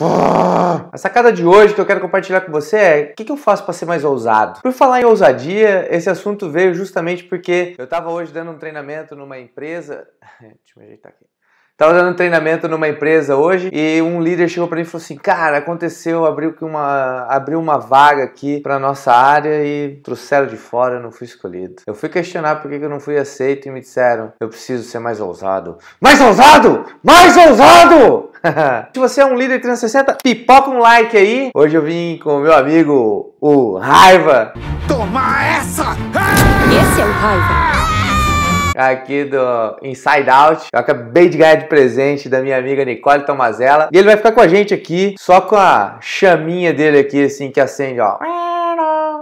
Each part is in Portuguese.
A sacada de hoje que eu quero compartilhar com você é o que, que eu faço para ser mais ousado. Por falar em ousadia, esse assunto veio justamente porque eu estava hoje dando um treinamento numa empresa. Deixa eu ajeitar aqui. Tava dando treinamento numa empresa hoje e um líder chegou para mim e falou assim: "Cara, aconteceu, abriu uma abriu uma vaga aqui para nossa área e trouxeram de fora, não fui escolhido". Eu fui questionar por que eu não fui aceito e me disseram: "Eu preciso ser mais ousado". Mais ousado? Mais ousado! Se você é um líder 360, pipoca um like aí. Hoje eu vim com o meu amigo, o Raiva. Toma essa! Esse é o Raiva aqui do Inside Out. Eu acabei de ganhar de presente da minha amiga Nicole Tomazella. E ele vai ficar com a gente aqui, só com a chaminha dele aqui, assim, que acende, ó.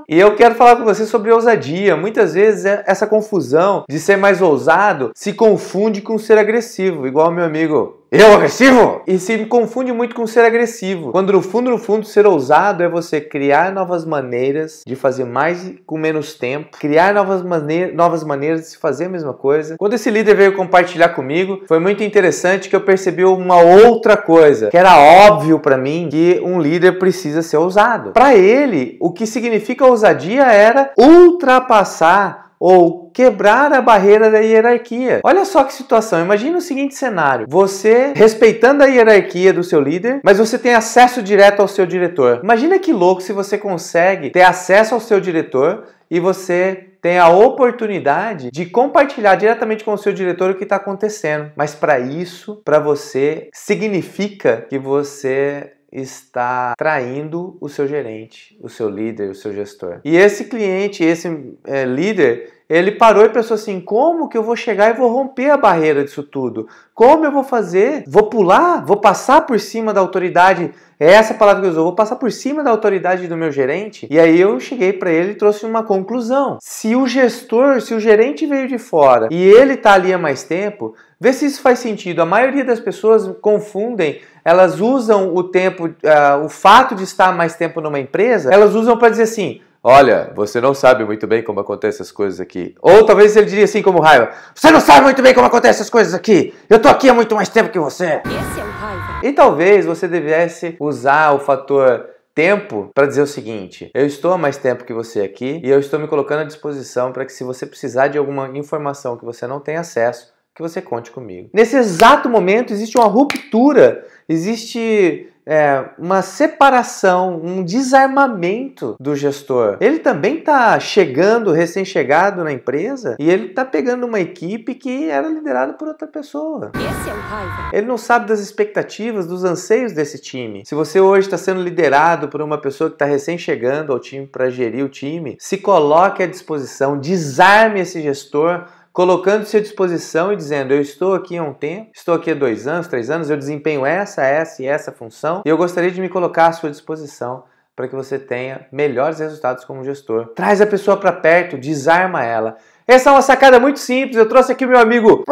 E eu quero falar com você sobre ousadia. Muitas vezes é, essa confusão de ser mais ousado se confunde com ser agressivo, igual meu amigo eu é agressivo? E se me confunde muito com ser agressivo. Quando no fundo, no fundo, ser ousado é você criar novas maneiras de fazer mais com menos tempo, criar novas, mane novas maneiras de se fazer a mesma coisa. Quando esse líder veio compartilhar comigo, foi muito interessante que eu percebi uma outra coisa, que era óbvio para mim que um líder precisa ser ousado. Para ele, o que significa ousadia era ultrapassar ou quebrar a barreira da hierarquia. Olha só que situação. Imagina o seguinte cenário: você respeitando a hierarquia do seu líder, mas você tem acesso direto ao seu diretor. Imagina que louco se você consegue ter acesso ao seu diretor e você tem a oportunidade de compartilhar diretamente com o seu diretor o que está acontecendo. Mas para isso, para você, significa que você está traindo o seu gerente, o seu líder, o seu gestor. E esse cliente, esse é, líder, ele parou e pensou assim: como que eu vou chegar e vou romper a barreira disso tudo? Como eu vou fazer? Vou pular? Vou passar por cima da autoridade? É essa palavra que eu usou, vou passar por cima da autoridade do meu gerente? E aí eu cheguei para ele e trouxe uma conclusão. Se o gestor, se o gerente veio de fora e ele está ali há mais tempo, Vê se isso faz sentido. A maioria das pessoas confundem, elas usam o tempo, uh, o fato de estar mais tempo numa empresa, elas usam para dizer assim: olha, você não sabe muito bem como acontecem as coisas aqui. Ou talvez ele diria assim como raiva: você não sabe muito bem como acontecem as coisas aqui. Eu tô aqui há muito mais tempo que você. Esse é o raiva. E talvez você devesse usar o fator tempo para dizer o seguinte: eu estou há mais tempo que você aqui e eu estou me colocando à disposição para que, se você precisar de alguma informação que você não tem acesso, que você conte comigo. Nesse exato momento existe uma ruptura, existe é, uma separação, um desarmamento do gestor. Ele também está chegando, recém-chegado na empresa, e ele está pegando uma equipe que era liderada por outra pessoa. Esse é o raiva. Ele não sabe das expectativas, dos anseios desse time. Se você hoje está sendo liderado por uma pessoa que está recém-chegando ao time para gerir o time, se coloque à disposição, desarme esse gestor colocando-se à disposição e dizendo: Eu estou aqui há um tempo, estou aqui há dois anos, três anos, eu desempenho essa, essa e essa função e eu gostaria de me colocar à sua disposição para que você tenha melhores resultados como gestor. Traz a pessoa para perto, desarma ela. Essa é uma sacada muito simples. Eu trouxe aqui o meu amigo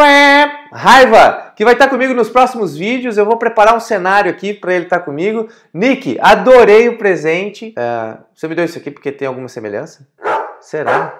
Raiva, que vai estar comigo nos próximos vídeos. Eu vou preparar um cenário aqui para ele estar comigo. Nick, adorei o presente. Ah, você me deu isso aqui porque tem alguma semelhança? Será?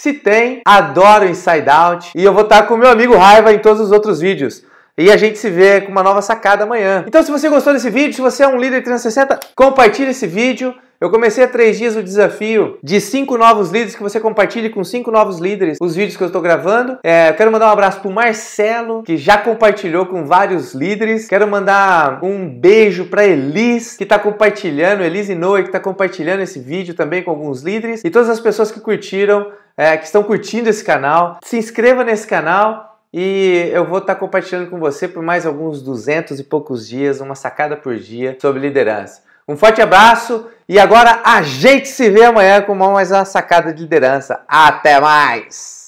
Se tem, adoro Inside Out e eu vou estar tá com meu amigo Raiva em todos os outros vídeos. E a gente se vê com uma nova sacada amanhã. Então, se você gostou desse vídeo, se você é um líder 360, compartilhe esse vídeo. Eu comecei há três dias o desafio de cinco novos líderes, que você compartilhe com cinco novos líderes os vídeos que eu estou gravando. É, quero mandar um abraço o Marcelo, que já compartilhou com vários líderes. Quero mandar um beijo para Elis, que está compartilhando, Elis Inoue, que está compartilhando esse vídeo também com alguns líderes. E todas as pessoas que curtiram é, que estão curtindo esse canal. Se inscreva nesse canal e eu vou estar tá compartilhando com você por mais alguns duzentos e poucos dias, uma sacada por dia sobre liderança. Um forte abraço e agora a gente se vê amanhã com mais uma sacada de liderança. Até mais!